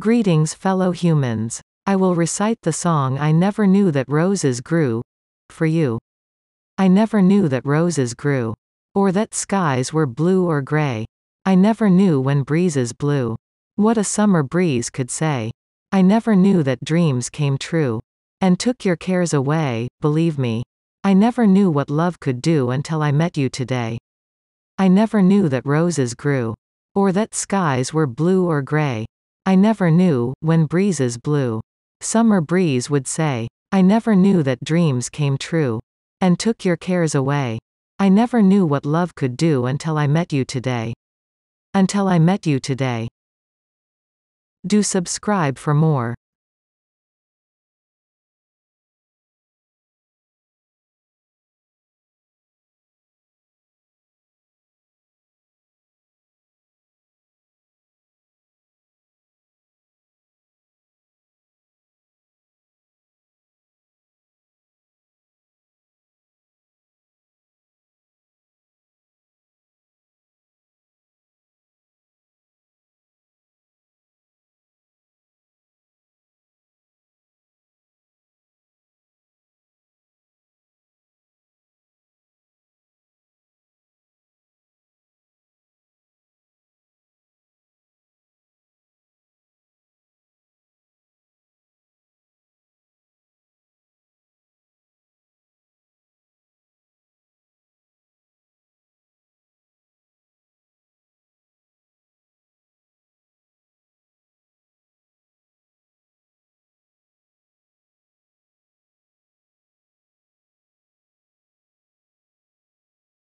Greetings, fellow humans. I will recite the song I Never Knew That Roses Grew for you. I never knew that roses grew, or that skies were blue or gray. I never knew when breezes blew, what a summer breeze could say. I never knew that dreams came true, and took your cares away, believe me. I never knew what love could do until I met you today. I never knew that roses grew, or that skies were blue or gray. I never knew, when breezes blew. Summer breeze would say, I never knew that dreams came true. And took your cares away. I never knew what love could do until I met you today. Until I met you today. Do subscribe for more.